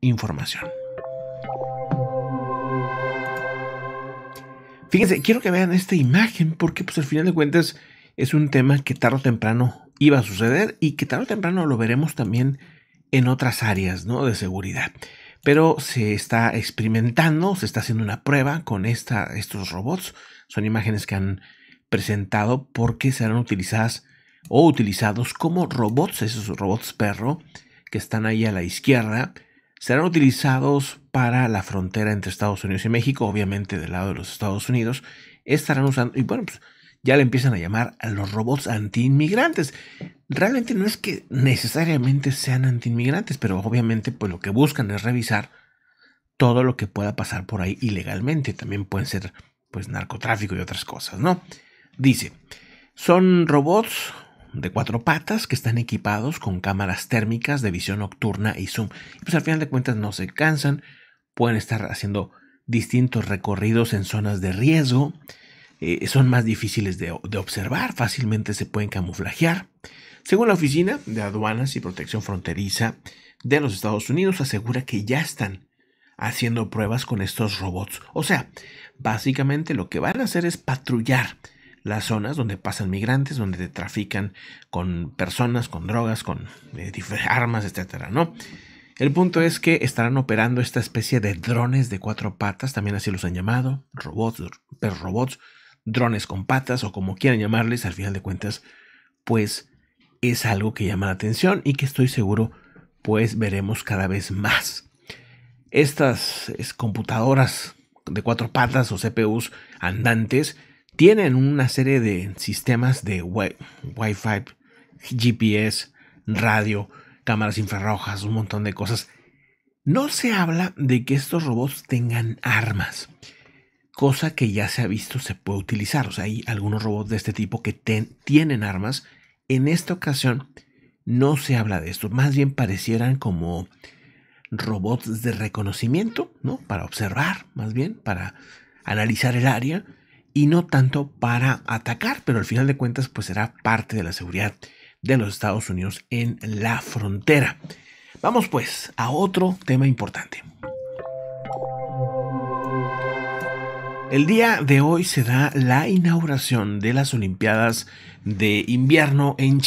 información. Fíjense, quiero que vean esta imagen porque pues al final de cuentas es un tema que tarde o temprano iba a suceder y que tarde o temprano lo veremos también en otras áreas ¿no? de seguridad. Pero se está experimentando, se está haciendo una prueba con esta, estos robots. Son imágenes que han presentado porque serán utilizadas o utilizados como robots, esos robots perro que están ahí a la izquierda, serán utilizados para la frontera entre Estados Unidos y México, obviamente del lado de los Estados Unidos, estarán usando, y bueno, pues ya le empiezan a llamar a los robots antiinmigrantes. Realmente no es que necesariamente sean antiinmigrantes, pero obviamente pues lo que buscan es revisar todo lo que pueda pasar por ahí ilegalmente. También pueden ser pues narcotráfico y otras cosas, ¿no? Dice, son robots de cuatro patas que están equipados con cámaras térmicas de visión nocturna y zoom. pues al final de cuentas no se cansan, pueden estar haciendo distintos recorridos en zonas de riesgo, eh, son más difíciles de, de observar, fácilmente se pueden camuflajear. Según la Oficina de Aduanas y Protección Fronteriza de los Estados Unidos, asegura que ya están haciendo pruebas con estos robots. O sea, básicamente lo que van a hacer es patrullar las zonas donde pasan migrantes, donde te trafican con personas, con drogas, con eh, armas, etcétera, ¿no? El punto es que estarán operando esta especie de drones de cuatro patas, también así los han llamado, robots, robots, drones con patas o como quieran llamarles, al final de cuentas, pues es algo que llama la atención y que estoy seguro pues veremos cada vez más. Estas computadoras de cuatro patas o CPUs andantes tienen una serie de sistemas de wi fi GPS, radio, cámaras infrarrojas, un montón de cosas. No se habla de que estos robots tengan armas, cosa que ya se ha visto se puede utilizar. O sea, hay algunos robots de este tipo que tienen armas. En esta ocasión no se habla de esto, más bien parecieran como robots de reconocimiento, ¿no? Para observar, más bien, para analizar el área y no tanto para atacar, pero al final de cuentas pues será parte de la seguridad de los Estados Unidos en la frontera. Vamos pues a otro tema importante. El día de hoy se da la inauguración de las Olimpiadas de invierno en China.